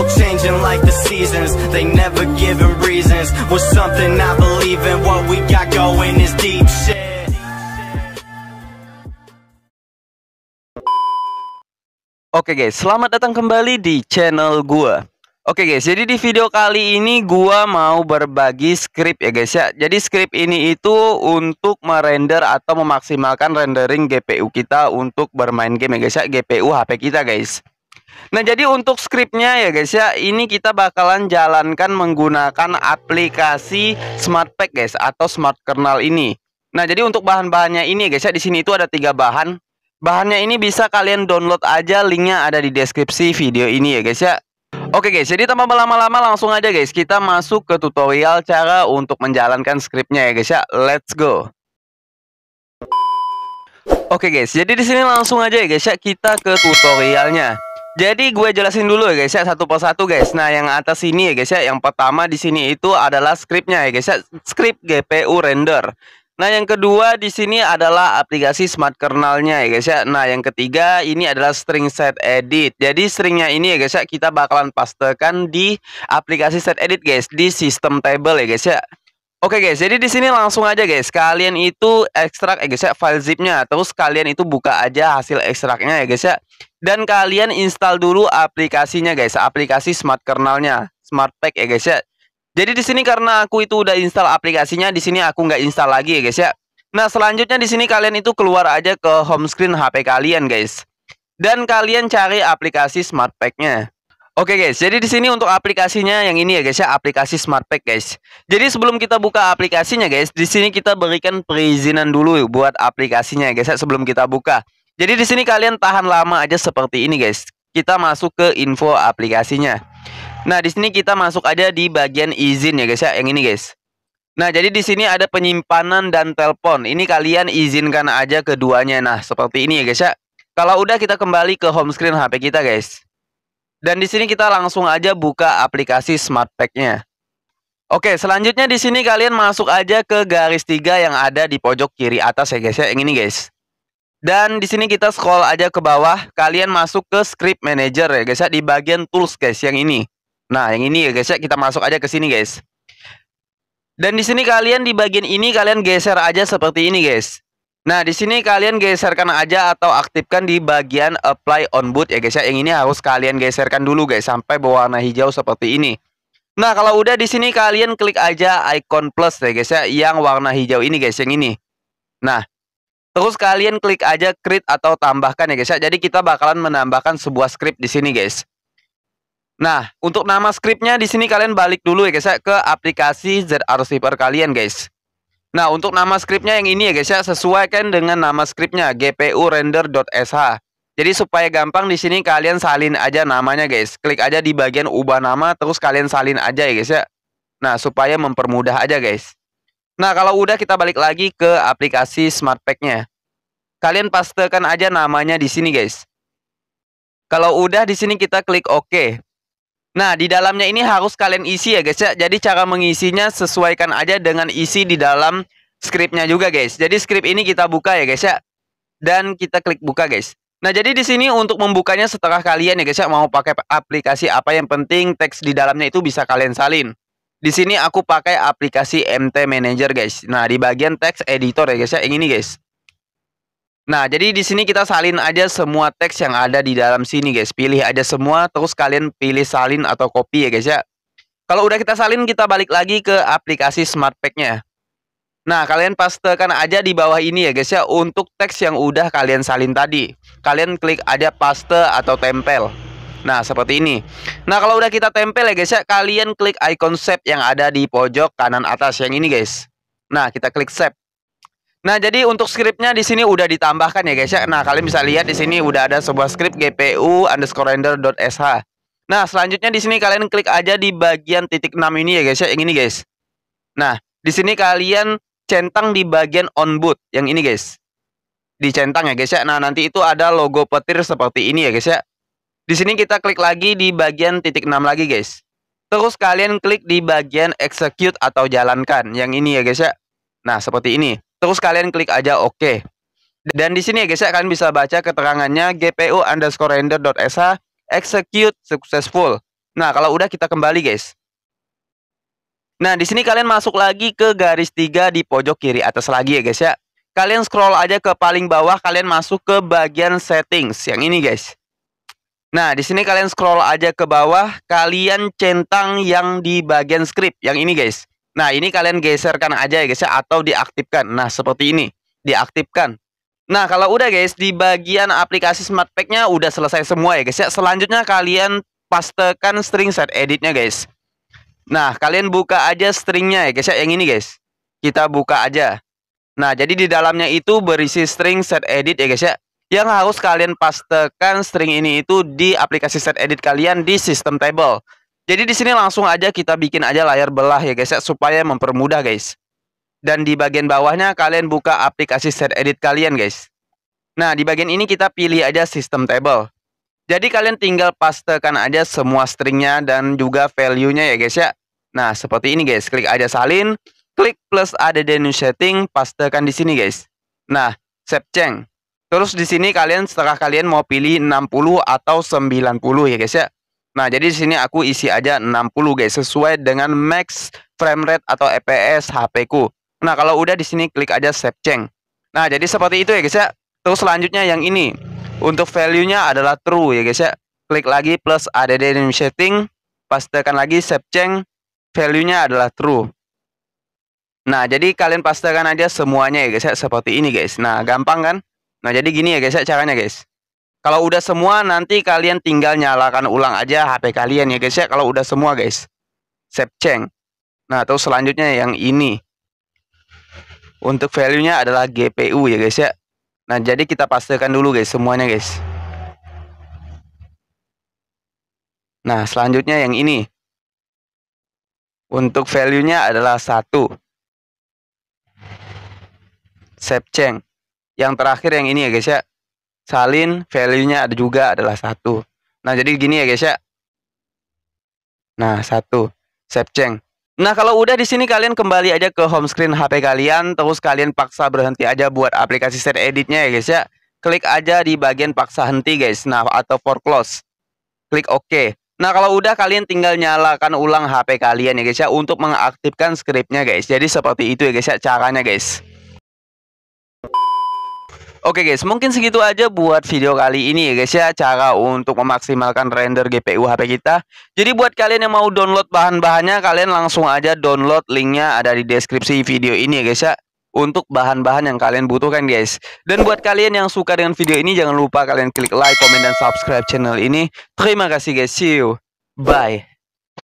people changing like the seasons They never giving reasons With something I believe in What we got going is deep shit Oke okay guys, selamat datang kembali di channel gua. Oke okay guys, jadi di video kali ini gua mau berbagi script ya guys ya. Jadi script ini itu untuk merender atau memaksimalkan rendering GPU kita untuk bermain game ya guys ya, GPU HP kita guys. Nah, jadi untuk skripnya ya guys ya, ini kita bakalan jalankan menggunakan aplikasi SmartPack guys atau Smart Kernel ini. Nah, jadi untuk bahan-bahannya ini guys ya, di sini itu ada tiga bahan. Bahannya ini bisa kalian download aja, linknya ada di deskripsi video ini ya guys ya. Oke guys, jadi tanpa berlama-lama langsung aja guys, kita masuk ke tutorial cara untuk menjalankan skripnya ya guys ya. Let's go! Oke guys, jadi di sini langsung aja ya guys ya, kita ke tutorialnya. Jadi gue jelasin dulu ya guys ya satu persatu guys. Nah yang atas ini ya guys ya, yang pertama di sini itu adalah scriptnya ya guys ya, script GPU render. Nah, yang kedua di sini adalah aplikasi smart kernelnya ya guys ya. Nah, yang ketiga ini adalah string set edit. Jadi stringnya ini ya guys ya kita bakalan pastekan di aplikasi set edit guys di system table ya guys ya. Oke guys, jadi di sini langsung aja guys. Kalian itu ekstrak ya guys ya file zipnya terus kalian itu buka aja hasil ekstraknya ya guys ya dan kalian install dulu aplikasinya guys, aplikasi Smart Kernelnya, Smart Pack ya guys ya. Jadi di sini karena aku itu udah install aplikasinya, di sini aku nggak install lagi ya guys ya. Nah, selanjutnya di sini kalian itu keluar aja ke home screen HP kalian guys. Dan kalian cari aplikasi Smart packnya nya Oke guys, jadi di sini untuk aplikasinya yang ini ya guys ya, aplikasi Smart Pack guys. Jadi sebelum kita buka aplikasinya guys, di sini kita berikan perizinan dulu buat aplikasinya ya guys ya sebelum kita buka. Jadi di sini kalian tahan lama aja seperti ini guys. Kita masuk ke info aplikasinya. Nah, di sini kita masuk aja di bagian izin ya guys ya, yang ini guys. Nah, jadi di sini ada penyimpanan dan telepon. Ini kalian izinkan aja keduanya. Nah, seperti ini ya guys ya. Kalau udah kita kembali ke home screen HP kita guys. Dan di sini kita langsung aja buka aplikasi Smart Pack-nya. Oke, selanjutnya di sini kalian masuk aja ke garis tiga yang ada di pojok kiri atas ya guys ya, yang ini guys. Dan di sini kita scroll aja ke bawah, kalian masuk ke script manager ya guys ya di bagian tools guys yang ini. Nah, yang ini ya guys ya kita masuk aja ke sini guys. Dan di sini kalian di bagian ini kalian geser aja seperti ini guys. Nah, di sini kalian geserkan aja atau aktifkan di bagian apply on boot ya guys ya. Yang ini harus kalian geserkan dulu guys sampai berwarna hijau seperti ini. Nah, kalau udah di sini kalian klik aja icon plus ya guys ya yang warna hijau ini guys yang ini. Nah, Terus kalian klik aja create atau tambahkan ya guys ya. Jadi kita bakalan menambahkan sebuah script di sini guys. Nah, untuk nama scriptnya di sini kalian balik dulu ya guys ya ke aplikasi ZArchiver kalian guys. Nah, untuk nama scriptnya yang ini ya guys ya, sesuaikan dengan nama scriptnya GPU render.sh. Jadi supaya gampang di sini kalian salin aja namanya guys. Klik aja di bagian ubah nama terus kalian salin aja ya guys ya. Nah, supaya mempermudah aja guys. Nah, kalau udah kita balik lagi ke aplikasi pack nya Kalian pastekan aja namanya di sini, guys. Kalau udah di sini kita klik OK. Nah, di dalamnya ini harus kalian isi ya, guys ya. Jadi cara mengisinya sesuaikan aja dengan isi di dalam scriptnya juga, guys. Jadi script ini kita buka ya, guys ya. Dan kita klik buka, guys. Nah, jadi di sini untuk membukanya setelah kalian ya, guys ya, mau pakai aplikasi apa yang penting teks di dalamnya itu bisa kalian salin. Di sini aku pakai aplikasi MT Manager guys. Nah, di bagian teks editor ya guys ya, yang ini guys. Nah, jadi di sini kita salin aja semua teks yang ada di dalam sini guys. Pilih aja semua terus kalian pilih salin atau copy ya guys ya. Kalau udah kita salin kita balik lagi ke aplikasi pack nya Nah, kalian pastekan aja di bawah ini ya guys ya untuk teks yang udah kalian salin tadi. Kalian klik aja paste atau tempel. Nah, seperti ini. Nah, kalau udah kita tempel ya guys ya, kalian klik icon shape yang ada di pojok kanan atas yang ini guys. Nah, kita klik shape. Nah, jadi untuk scriptnya di sini udah ditambahkan ya guys ya. Nah, kalian bisa lihat di sini udah ada sebuah script gpu underscore render sh. Nah, selanjutnya di sini kalian klik aja di bagian titik 6 ini ya guys ya, yang ini guys. Nah, di sini kalian centang di bagian on boot yang ini guys. Dicentang ya guys ya. Nah, nanti itu ada logo petir seperti ini ya guys ya. Di sini kita klik lagi di bagian titik 6 lagi guys. Terus kalian klik di bagian execute atau jalankan yang ini ya guys ya. Nah, seperti ini. Terus kalian klik aja oke. Okay. Dan di sini ya guys ya kalian bisa baca keterangannya GPU underscore render render.sh execute successful. Nah, kalau udah kita kembali guys. Nah, di sini kalian masuk lagi ke garis 3 di pojok kiri atas lagi ya guys ya. Kalian scroll aja ke paling bawah, kalian masuk ke bagian settings yang ini guys. Nah, di sini kalian scroll aja ke bawah, kalian centang yang di bagian script, yang ini guys. Nah, ini kalian geserkan aja ya guys ya, atau diaktifkan. Nah, seperti ini, diaktifkan. Nah, kalau udah guys, di bagian aplikasi smart pack nya udah selesai semua ya guys ya. Selanjutnya kalian pastekan string set editnya guys. Nah, kalian buka aja stringnya ya guys ya, yang ini guys. Kita buka aja. Nah, jadi di dalamnya itu berisi string set edit ya guys ya yang harus kalian pastekan string ini itu di aplikasi set edit kalian di sistem table. Jadi di sini langsung aja kita bikin aja layar belah ya guys ya supaya mempermudah guys. Dan di bagian bawahnya kalian buka aplikasi set edit kalian guys. Nah, di bagian ini kita pilih aja sistem table. Jadi kalian tinggal pastekan aja semua stringnya dan juga value-nya ya guys ya. Nah, seperti ini guys. Klik aja salin, klik plus add new setting, pastekan di sini guys. Nah, save change. Terus di sini kalian setelah kalian mau pilih 60 atau 90 ya guys ya. Nah, jadi di sini aku isi aja 60 guys sesuai dengan max frame rate atau FPS e HP ku. Nah, kalau udah di sini klik aja save change. Nah, jadi seperti itu ya guys ya. Terus selanjutnya yang ini. Untuk value-nya adalah true ya guys ya. Klik lagi plus add in setting, pastikan lagi save change, value-nya adalah true. Nah, jadi kalian pastikan aja semuanya ya guys ya seperti ini guys. Nah, gampang kan? Nah, jadi gini ya guys, ya, caranya guys. Kalau udah semua nanti kalian tinggal nyalakan ulang aja HP kalian ya guys ya kalau udah semua guys. Save change. Nah, terus selanjutnya yang ini. Untuk value-nya adalah GPU ya guys ya. Nah, jadi kita pastikan dulu guys semuanya guys. Nah, selanjutnya yang ini. Untuk value-nya adalah satu Save change yang terakhir yang ini ya guys ya salin value-nya ada juga adalah satu nah jadi gini ya guys ya nah satu Sepceng. Nah kalau udah di sini kalian kembali aja ke home screen HP kalian terus kalian paksa berhenti aja buat aplikasi set editnya ya guys ya klik aja di bagian paksa henti guys nah atau for close klik oke nah kalau udah kalian tinggal nyalakan ulang HP kalian ya guys ya untuk mengaktifkan scriptnya guys jadi seperti itu ya guys ya caranya guys Oke guys, mungkin segitu aja buat video kali ini ya guys ya cara untuk memaksimalkan render GPU HP kita. Jadi buat kalian yang mau download bahan-bahannya, kalian langsung aja download linknya ada di deskripsi video ini ya guys ya untuk bahan-bahan yang kalian butuhkan guys Dan buat kalian yang suka dengan video ini Jangan lupa kalian klik like, komen, dan subscribe channel ini Terima kasih guys, see you Bye